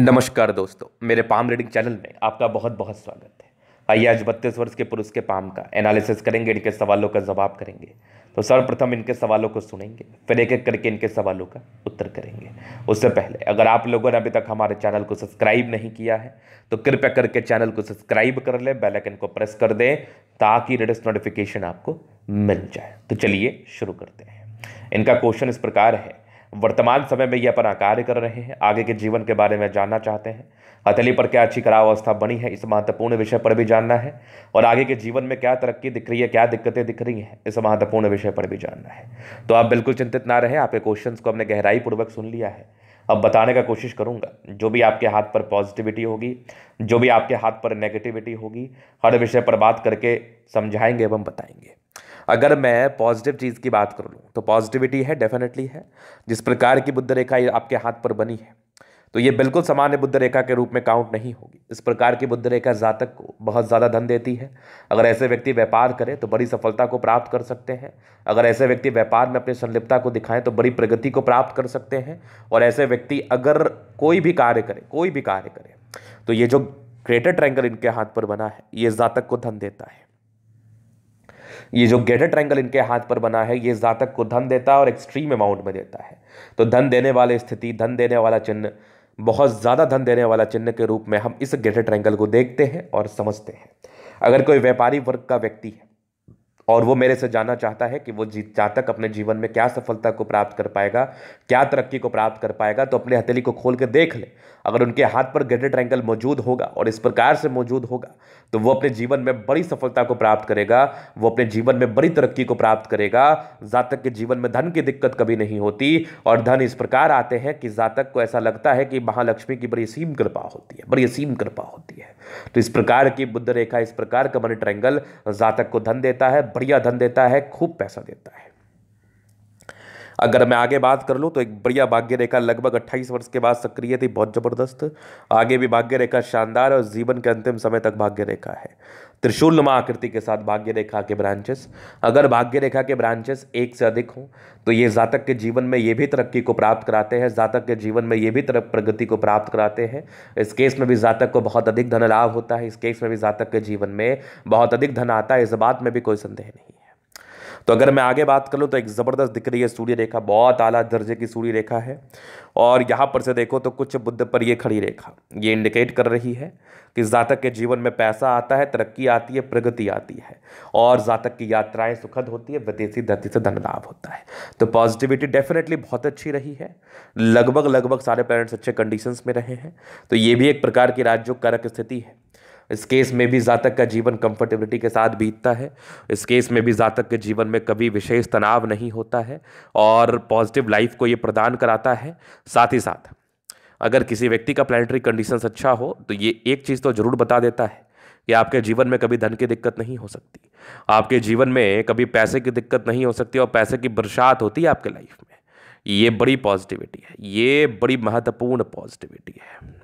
नमस्कार दोस्तों मेरे पाम रीडिंग चैनल में आपका बहुत बहुत स्वागत है आइए आज बत्तीस वर्ष के पुरुष के पाम का एनालिसिस करेंगे इनके सवालों का जवाब करेंगे तो सर्वप्रथम इनके सवालों को सुनेंगे फिर एक एक करके इनके सवालों का उत्तर करेंगे उससे पहले अगर आप लोगों ने अभी तक हमारे चैनल को सब्सक्राइब नहीं किया है तो कृपया करके चैनल को सब्सक्राइब कर लें बेलाइकन को प्रेस कर दें ताकि लेटेस्ट नोटिफिकेशन आपको मिल जाए तो चलिए शुरू करते हैं इनका क्वेश्चन इस प्रकार है वर्तमान समय में ये अपना कार्य कर रहे हैं आगे के जीवन के बारे में जानना चाहते हैं हथेली पर क्या अच्छी खराब अवस्था बनी है इस महत्वपूर्ण विषय पर भी जानना है और आगे के जीवन में क्या तरक्की दिख रही है क्या दिक्कतें दिख रही हैं इस महत्वपूर्ण विषय पर भी जानना है तो आप बिल्कुल चिंतित ना रहें आपके क्वेश्चन को हमने गहराई पूर्वक सुन लिया है अब बताने का कोशिश करूंगा जो भी आपके हाथ पर पॉजिटिविटी होगी जो भी आपके हाथ पर नेगेटिविटी होगी हर विषय पर बात करके समझाएंगे एवं बताएंगे अगर मैं पॉजिटिव चीज़ की बात कर लूँ तो पॉजिटिविटी है डेफिनेटली है जिस प्रकार की बुद्ध रेखा आपके हाथ पर बनी है तो ये बिल्कुल सामान्य बुद्ध रेखा के रूप में काउंट नहीं होगी इस प्रकार की बुद्ध रेखा जातक को बहुत ज़्यादा धन देती है अगर ऐसे व्यक्ति व्यापार करें तो बड़ी सफलता को प्राप्त कर सकते हैं अगर ऐसे व्यक्ति व्यापार में अपनी संलिप्तता को दिखाएं तो बड़ी प्रगति को प्राप्त कर सकते हैं और ऐसे व्यक्ति अगर कोई भी कार्य करे कोई भी कार्य करे तो ये जो ग्रेटर ट्रैंगल इनके हाथ पर बना है ये जातक को धन देता है ये जो गेटर ट्रैंगल इनके हाथ पर बना है ये जातक को धन देता है और एक्सट्रीम अमाउंट में देता है तो धन देने वाली स्थिति धन देने वाला चिन्ह बहुत ज़्यादा धन देने वाला चिन्ह के रूप में हम इस गेटर ट्रैंगल को देखते हैं और समझते हैं अगर कोई व्यापारी वर्ग का व्यक्ति है और वो मेरे से जानना चाहता है कि वो जी जातक तक अपने जीवन में क्या सफलता को प्राप्त कर पाएगा क्या तरक्की को प्राप्त कर पाएगा तो अपने हथेली को खोल कर देख ले अगर उनके हाथ पर ग्रेडेड एंगल मौजूद होगा और इस प्रकार से मौजूद होगा तो वो अपने जीवन में बड़ी सफलता को प्राप्त करेगा वो अपने जीवन में बड़ी तरक्की को प्राप्त करेगा जातक के जीवन में धन की दिक्कत कभी नहीं होती और धन इस प्रकार आते हैं कि जातक को ऐसा लगता है कि महालक्ष्मी की बड़ी असीम कृपा होती है बड़ी असीम कृपा होती है तो इस प्रकार की बुद्ध रेखा इस प्रकार का मनी ट्रायंगल जातक को धन देता है बढ़िया धन देता है खूब पैसा देता है अगर मैं आगे बात कर लूँ तो एक बढ़िया भाग्य रेखा लगभग 28 वर्ष के बाद सक्रिय थी बहुत ज़बरदस्त आगे भी भाग्य रेखा शानदार और जीवन के अंतिम समय तक भाग्य रेखा है त्रिशूल नुमा आकृति के साथ भाग्य रेखा के ब्रांचेस अगर भाग्य रेखा के ब्रांचेस एक से अधिक हों तो ये जातक के जीवन में ये भी तरक्की को प्राप्त कराते हैं जातक के जीवन में ये भी तरफ प्रगति को प्राप्त कराते हैं इस केस में भी जातक को बहुत अधिक धन लाभ होता है इस केस में भी जातक के जीवन में बहुत अधिक धन आता है इस बात में भी कोई संदेह नहीं है तो अगर मैं आगे बात कर लूँ तो एक ज़बरदस्त दिख रही है सूर्य रेखा बहुत आला दर्जे की सूर्य रेखा है और यहाँ पर से देखो तो कुछ बुद्ध पर ये खड़ी रेखा ये इंडिकेट कर रही है कि जातक के जीवन में पैसा आता है तरक्की आती है प्रगति आती है और जातक की यात्राएं सुखद होती है विदेशी धरती से धन लाभ होता है तो पॉजिटिविटी डेफिनेटली बहुत अच्छी रही है लगभग लगभग सारे पेरेंट्स अच्छे कंडीशंस में रहे हैं तो ये भी एक प्रकार की राज्यों कारक स्थिति है इस केस में भी जातक का जीवन कंफर्टेबिलिटी के साथ बीतता है इस केस में भी जातक के जीवन में कभी विशेष तनाव नहीं होता है और पॉजिटिव लाइफ को ये प्रदान कराता है साथ ही साथ अगर किसी व्यक्ति का प्लानिटरी कंडीशंस अच्छा हो तो ये एक चीज़ तो ज़रूर बता देता है कि आपके जीवन में कभी धन की दिक्कत नहीं हो सकती आपके जीवन में कभी पैसे की दिक्कत नहीं हो सकती और पैसे की बरसात होती है आपके लाइफ में ये बड़ी पॉजिटिविटी है ये बड़ी महत्वपूर्ण पॉजिटिविटी है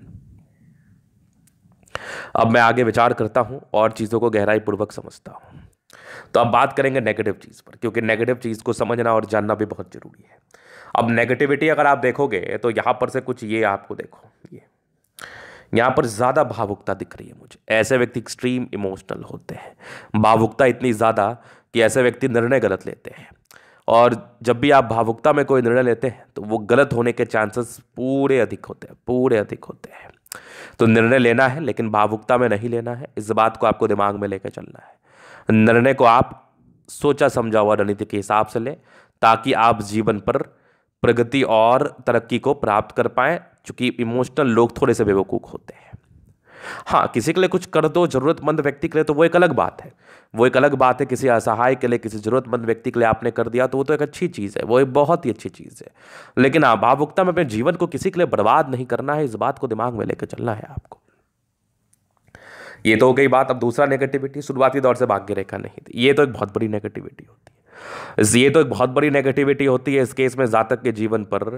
अब मैं आगे विचार करता हूँ और चीज़ों को गहराई पूर्वक समझता हूँ तो अब बात करेंगे नेगेटिव चीज़ पर क्योंकि नेगेटिव चीज़ को समझना और जानना भी बहुत ज़रूरी है अब नेगेटिविटी अगर आप देखोगे तो यहाँ पर से कुछ ये आपको देखो ये यहाँ पर ज़्यादा भावुकता दिख रही है मुझे ऐसे व्यक्ति एक्सट्रीम इमोशनल होते हैं भावुकता इतनी ज़्यादा कि ऐसे व्यक्ति निर्णय गलत लेते हैं और जब भी आप भावुकता में कोई निर्णय लेते हैं तो वो गलत होने के चांसेस पूरे अधिक होते हैं पूरे अधिक होते हैं तो निर्णय लेना है लेकिन भावुकता में नहीं लेना है इस बात को आपको दिमाग में लेकर चलना है निर्णय को आप सोचा समझा हुआ रणनीति के हिसाब से लें ताकि आप जीवन पर प्रगति और तरक्की को प्राप्त कर पाएँ चूँकि इमोशनल लोग थोड़े से बेवकूफ़ होते हैं हाँ किसी के लिए कुछ कर दो ज़रूरतमंद व्यक्ति के लिए तो वो एक अलग बात है वो एक अलग बात है किसी असहाय के लिए किसी ज़रूरतमंद व्यक्ति के लिए आपने कर दिया तो वो तो एक अच्छी चीज़ है वो एक बहुत ही अच्छी चीज़ है लेकिन हाँ भावुकता में अपने जीवन को किसी के लिए बर्बाद नहीं करना है इस बात को दिमाग में लेकर चलना है आपको ये तो हो गई बात अब दूसरा नेगेटिविटी शुरुआती दौर से भाग्य रेखा नहीं थी ये तो एक बहुत बड़ी नेगेटिविटी होती है ये तो एक बहुत बड़ी नेगेटिविटी होती है इस केस में जातक के जीवन पर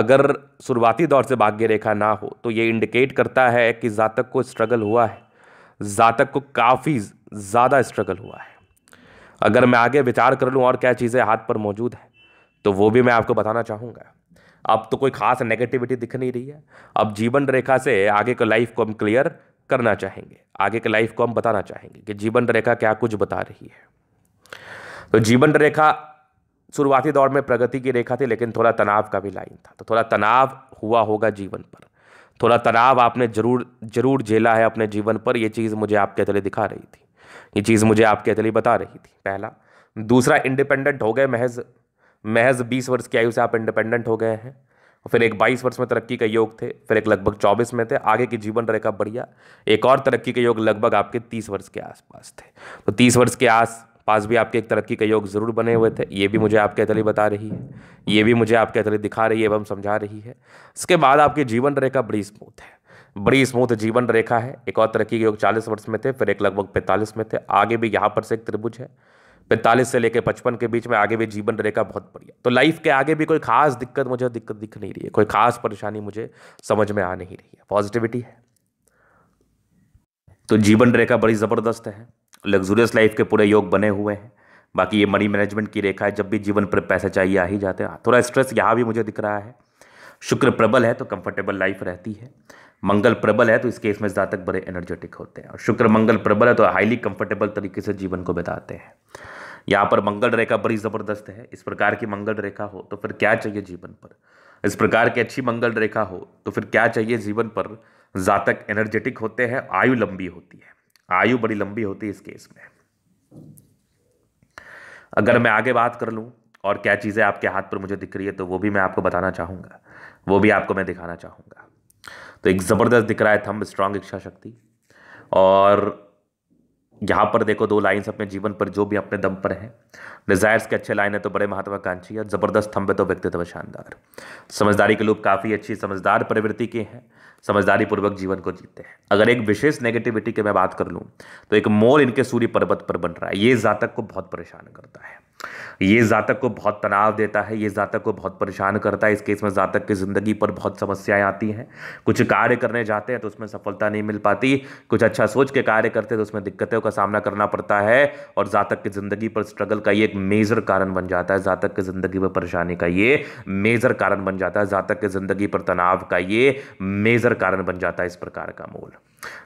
अगर शुरुआती दौर से भाग्य रेखा ना हो तो ये इंडिकेट करता है कि जातक को स्ट्रगल हुआ है जातक को काफ़ी ज़्यादा स्ट्रगल हुआ है अगर मैं आगे विचार कर लूँ और क्या चीज़ें हाथ पर मौजूद हैं तो वो भी मैं आपको बताना चाहूँगा अब तो कोई खास नेगेटिविटी दिख नहीं रही है अब जीवन रेखा से आगे का लाइफ को हम क्लियर करना चाहेंगे आगे के लाइफ को हम बताना चाहेंगे कि जीवन रेखा क्या कुछ बता रही है तो जीवन रेखा शुरुआती दौर में प्रगति की रेखा थी लेकिन थोड़ा तनाव का भी लाइन था तो थोड़ा तनाव हुआ होगा जीवन पर थोड़ा तनाव आपने जरूर जरूर झेला है अपने जीवन पर ये चीज़ मुझे आपके अतले दिखा रही थी ये चीज़ मुझे आपके अतले बता रही थी पहला दूसरा इंडिपेंडेंट हो गए महज महज बीस वर्ष की आयु से आप इंडिपेंडेंट हो गए हैं फिर एक 22 वर्ष में तरक्की का योग थे फिर एक लगभग 24 में थे आगे की जीवन रेखा बढ़िया एक और तरक्की के योग लगभग आपके 30 वर्ष के आसपास थे तो 30 वर्ष के आस पास भी आपके एक तरक्की के योग ज़रूर बने हुए थे ये भी मुझे आपके अतली बता रही है ये भी मुझे आपके अतली दिखा रही है एवं समझा रही है इसके बाद आपकी जीवन रेखा बड़ी स्मूथ है बड़ी स्मूथ जीवन रेखा है एक और तरक्की के योग चालीस वर्ष में थे फिर एक लगभग पैंतालीस में थे आगे भी यहाँ पर से एक त्रिभुज है पैंतालीस से लेकर पचपन के बीच में आगे भी जीवन रेखा बहुत बढ़िया तो लाइफ के आगे भी कोई खास दिक्कत मुझे दिक्कत दिख नहीं रही है कोई खास परेशानी मुझे समझ में आ नहीं रही है पॉजिटिविटी है तो जीवन रेखा बड़ी ज़बरदस्त है लग्जूरियस लाइफ के पूरे योग बने हुए हैं बाकी ये मनी मैनेजमेंट की रेखा है जब भी जीवन पर पैसे चाहिए आ ही जाते हैं हाँ, थोड़ा स्ट्रेस यहाँ भी मुझे दिख रहा है शुक्र प्रबल है तो कंफर्टेबल लाइफ रहती है मंगल प्रबल है तो इस केस में जातक बड़े एनर्जेटिक होते हैं और शुक्र मंगल प्रबल है तो हाईली कंफर्टेबल तरीके से जीवन को बिताते हैं यहाँ पर मंगल रेखा बड़ी ज़बरदस्त है इस प्रकार की मंगल रेखा हो तो फिर क्या चाहिए जीवन पर इस प्रकार की अच्छी मंगल रेखा हो तो फिर क्या चाहिए जीवन पर जातक एनर्जेटिक होते हैं आयु लंबी होती है आयु बड़ी लंबी होती है इस केस में अगर मैं आगे बात कर लूँ और क्या चीज़ें आपके हाथ पर मुझे दिख रही है तो वो भी मैं आपको बताना चाहूँगा वो भी आपको मैं दिखाना चाहूँगा तो एक ज़बरदस्त दिख रहा है थम स्ट्रांग इच्छा शक्ति और यहाँ पर देखो दो लाइंस अपने जीवन पर जो भी अपने दम पर हैं डिज़ायर्स के अच्छे लाइन है तो बड़े महत्वाकांक्षी और ज़बरदस्त थम्भ तो व्यक्तित्व शानदार समझदारी के लोग काफ़ी अच्छी समझदार प्रवृत्ति के हैं समझदारी पूर्वक जीवन को जीते हैं अगर एक विशेष नेगेटिविटी की मैं बात कर लूँ तो एक मोर इनके सूर्य पर्वत पर बन रहा है ये जातक को बहुत परेशान करता है ये जातक को बहुत तनाव देता है ये जातक को बहुत परेशान करता है इस केस में जातक की ज़िंदगी पर बहुत समस्याएं आती हैं कुछ कार्य करने जाते हैं तो उसमें सफलता नहीं मिल पाती कुछ अच्छा सोच के कार्य करते हैं तो उसमें दिक्कतों का सामना करना पड़ता है और जातक की ज़िंदगी पर स्ट्रगल का ये एक मेजर कारण बन जाता है जातक की ज़िंदगी पर परेशानी का ये मेजर कारण बन जाता है जातक की ज़िंदगी पर तनाव का ये मेजर मेजर कारण बन जाता है इस प्रकार का मोल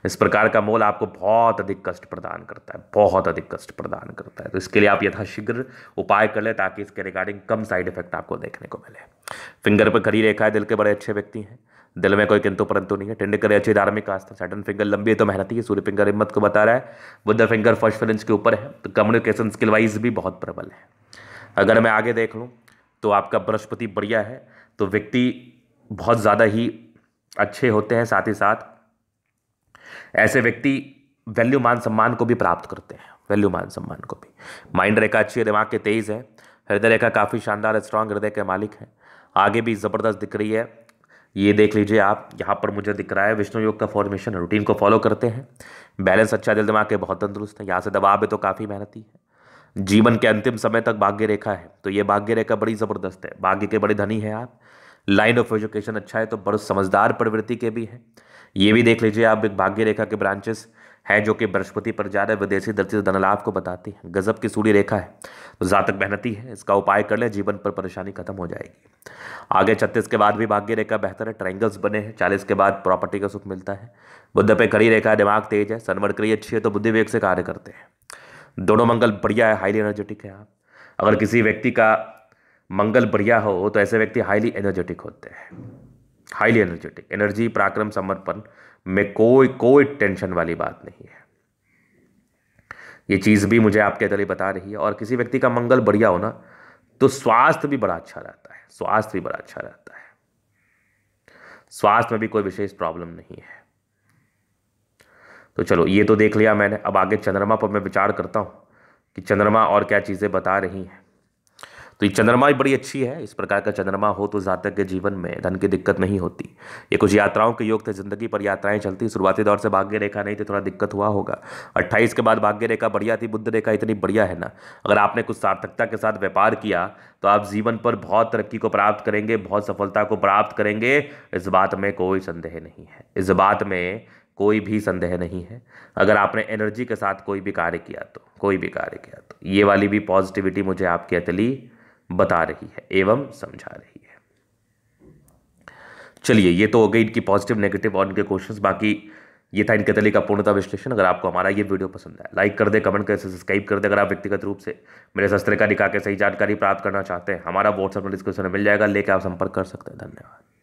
इस प्रकार का मोल आपको बहुत अधिक कष्ट प्रदान करता है बहुत अधिक कष्ट प्रदान करता है तो इसके लिए आप यथाशीघ्र उपाय कर ले ताकि इसके रिगार्डिंग कम साइड इफेक्ट आपको देखने को मिले फिंगर पर खड़ी रेखा है दिल के बड़े अच्छे व्यक्ति हैं दिल में कोई किंतु परंतु नहीं है टिंड करे अच्छे धार्मिक आस्था सैटन फिंगर लंबी है तो मेहनती है सूर्य फिंगर हिम्मत को बता रहा है बुद्ध फिंगर फर्स्ट फिलेंस के ऊपर है तो कम्युनिकेशन स्किल वाइज भी बहुत प्रबल है अगर मैं आगे देख लूँ तो आपका बृहस्पति बढ़िया है तो व्यक्ति बहुत ज़्यादा ही अच्छे होते हैं साथ ही साथ ऐसे व्यक्ति वैल्यू मान सम्मान को भी प्राप्त करते हैं वैल्यू मान सम्मान को भी माइंड रेखा अच्छी है दिमाग के तेज है हृदय रेखा काफ़ी शानदार स्ट्रांग हृदय के मालिक है आगे भी ज़बरदस्त दिख रही है ये देख लीजिए आप यहाँ पर मुझे दिख रहा है विष्णु योग का फॉर्मेशन रूटीन को फॉलो करते हैं बैलेंस अच्छा दिल दिमाग के बहुत तंदुरुस्त है यहाँ से दबाव है तो काफ़ी मेहनती है जीवन के अंतिम समय तक भाग्य रेखा है तो ये भाग्य रेखा बड़ी ज़बरदस्त है भाग्य के बड़े धनी हैं आप लाइन ऑफ एजुकेशन अच्छा है तो बड़े समझदार प्रवृत्ति के भी हैं ये भी देख लीजिए आप एक भाग्य रेखा के ब्रांचेस हैं जो कि बृहस्पति पर जा रहे विदेशी धरती से धनलाभ को बताती है गजब की सूर्य रेखा है तो जातक मेहनती है इसका उपाय कर ले जीवन पर परेशानी खत्म हो जाएगी आगे छत्तीस के बाद भी भाग्य रेखा बेहतर है ट्रायंगल्स बने हैं चालीस के बाद प्रॉपर्टी का सुख मिलता है बुद्ध पे कड़ी रेखा है दिमाग तेज है सनवर कड़ी अच्छी है तो बुद्धि विवेक से कार्य करते हैं दोनों मंगल बढ़िया है हाईली एनर्जेटिक है आप अगर किसी व्यक्ति का मंगल बढ़िया हो तो ऐसे व्यक्ति हाईली एनर्जेटिक होते हैं हाईली एनर्जेटिक एनर्जी पराक्रम समर्पण में कोई कोई टेंशन वाली बात नहीं है ये चीज़ भी मुझे आपके दली बता रही है और किसी व्यक्ति का मंगल बढ़िया हो ना तो स्वास्थ्य भी बड़ा अच्छा रहता है स्वास्थ्य भी बड़ा अच्छा रहता है स्वास्थ्य में भी कोई विशेष प्रॉब्लम नहीं है तो चलो ये तो देख लिया मैंने अब आगे चंद्रमा पर मैं विचार करता हूँ कि चंद्रमा और क्या चीज़ें बता रही हैं तो ये चंद्रमा भी बड़ी अच्छी है इस प्रकार का चंद्रमा हो तो जातक के जीवन में धन की दिक्कत नहीं होती ये कुछ यात्राओं के योग थे ज़िंदगी पर यात्राएं चलती शुरुआती दौर से भाग्य रेखा नहीं थी थोड़ा दिक्कत हुआ होगा अट्ठाईस के बाद भाग्य रेखा बढ़िया थी बुद्ध रेखा इतनी बढ़िया है ना अगर आपने कुछ सार्थकता के साथ व्यापार किया तो आप जीवन पर बहुत तरक्की को प्राप्त करेंगे बहुत सफलता को प्राप्त करेंगे इस बात में कोई संदेह नहीं है इस बात में कोई भी संदेह नहीं है अगर आपने एनर्जी के साथ कोई भी कार्य किया तो कोई भी कार्य किया तो ये वाली भी पॉजिटिविटी मुझे आपकी अतली बता रही है एवं समझा रही है चलिए ये तो हो गई इनकी पॉजिटिव नेगेटिव और इनके क्वेश्चंस बाकी ये था इनके तले का पूर्णता विश्लेषण अगर आपको हमारा ये वीडियो पसंद है लाइक कर दे कमेंट कर सब्सक्राइब कर दे अगर आप व्यक्तिगत रूप से मेरे शस्त्र का निकाह के सही जानकारी प्राप्त करना चाहते हैं हमारा व्हाट्सएप में डिस्क्रिप्शन में मिल जाएगा लेकर आप संपर्क कर सकते हैं धन्यवाद